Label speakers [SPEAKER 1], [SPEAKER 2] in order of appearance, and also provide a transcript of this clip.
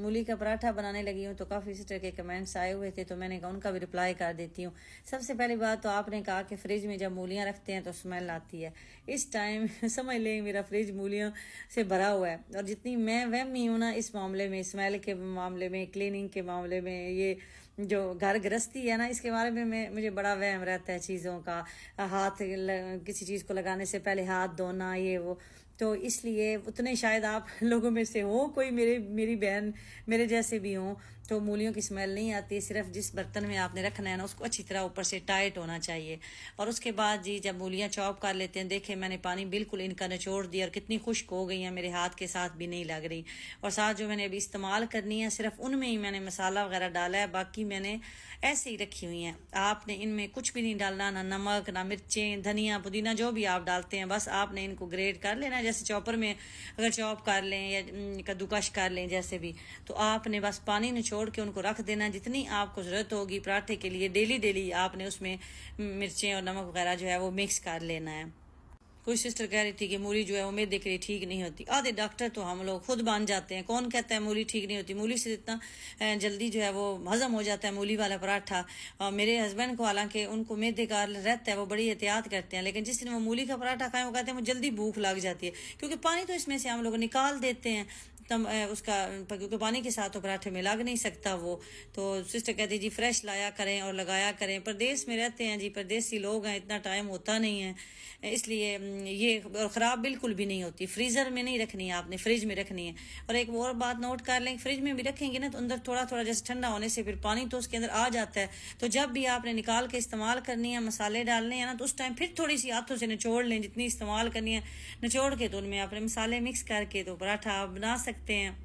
[SPEAKER 1] मूली का पराठा बनाने लगी हूँ तो काफ़ी सिस्टर के कमेंट्स आए हुए थे तो मैंने कहा उनका भी रिप्लाई कर देती हूँ सबसे पहली बात तो आपने कहा कि फ्रिज में जब मूलियाँ रखते हैं तो स्मेल आती है इस टाइम समझ लें मेरा फ्रिज मूलियों से भरा हुआ है और जितनी मैं वहमी हूँ ना इस मामले में स्मेल के मामले में क्लीनिंग के मामले में ये जो घर गृहस्थी है ना इसके बारे में मैं मुझे बड़ा वहम रहता है चीज़ों का हाथ किसी चीज़ को लगाने से पहले हाथ धोना ये वो तो इसलिए उतने शायद आप लोगों में से हो कोई मेरे मेरी बहन मेरे जैसे भी हों तो मूलियों की स्मेल नहीं आती सिर्फ जिस बर्तन में आपने रखना है ना उसको अच्छी तरह ऊपर से टाइट होना चाहिए और उसके बाद जी जब मूलियाँ चॉप कर लेते हैं देखे मैंने पानी बिल्कुल इनका निचोड़ दिया और कितनी खुश्क हो गई हैं मेरे हाथ के साथ भी नहीं लग रही और साथ जो मैंने अभी इस्तेमाल करनी है सिर्फ उनमें ही मैंने मसाला वगैरह डाला है बाकी की मैंने ऐसे ही रखी हुई हैं आपने इनमें कुछ भी नहीं डालना ना नमक ना मिर्चें धनिया पुदीना जो भी आप डालते हैं बस आपने इनको ग्रेट कर लेना जैसे चॉपर में अगर चॉप कर लें या कद्दूकश कर लें जैसे भी तो आपने बस पानी निचोड़ के उनको रख देना जितनी आपको ज़रूरत होगी पराठे के लिए डेली डेली आपने उसमें मिर्चें और नमक वगैरह जो है वो मिक्स कर लेना है कुछ सिस्टर कह रही थी कि मूली जो है वो मेदे के लिए ठीक नहीं होती आधे डॉक्टर तो हम लोग खुद बन जाते हैं कौन कहता है मूली ठीक नहीं होती मूली से इतना जल्दी जो है वो हजम हो जाता है मूली वाला पराठा और मेरे हस्बैंड को हालांकि उनको मेदे का रहता है वो बड़ी एहतियात करते हैं लेकिन जिस दिन वो मूली का पराठा खाएं वो कहते हैं वो जल्दी भूख लग जाती है क्योंकि पानी तो इसमें से हम लोग निकाल देते हैं तम उसका क्योंकि पानी के साथ तो पराठे में लग नहीं सकता वो तो सिस्टर कहती जी फ्रेश लाया करें और लगाया करें परदेश में रहते हैं जी परदेसी लोग हैं इतना टाइम होता नहीं है इसलिए ये और ख़राब बिल्कुल भी नहीं होती फ्रीज़र में नहीं रखनी है आपने फ्रिज में रखनी है और एक और बात नोट कर लें फ्रिज में भी रखेंगे ना तो अंदर थोड़ा थोड़ा जैसे ठंडा होने से फिर पानी तो उसके अंदर आ जाता है तो जब भी आपने निकाल के इस्तेमाल करनी है मसाले डालने हैं ना तो उस टाइम फिर थोड़ी सी हाथों से निचोड़ लें जितनी इस्तेमाल करनी है निचोड़ के तो उनमें आपने मसाले मिक्स करके तो पराठा आप बना सकते stamp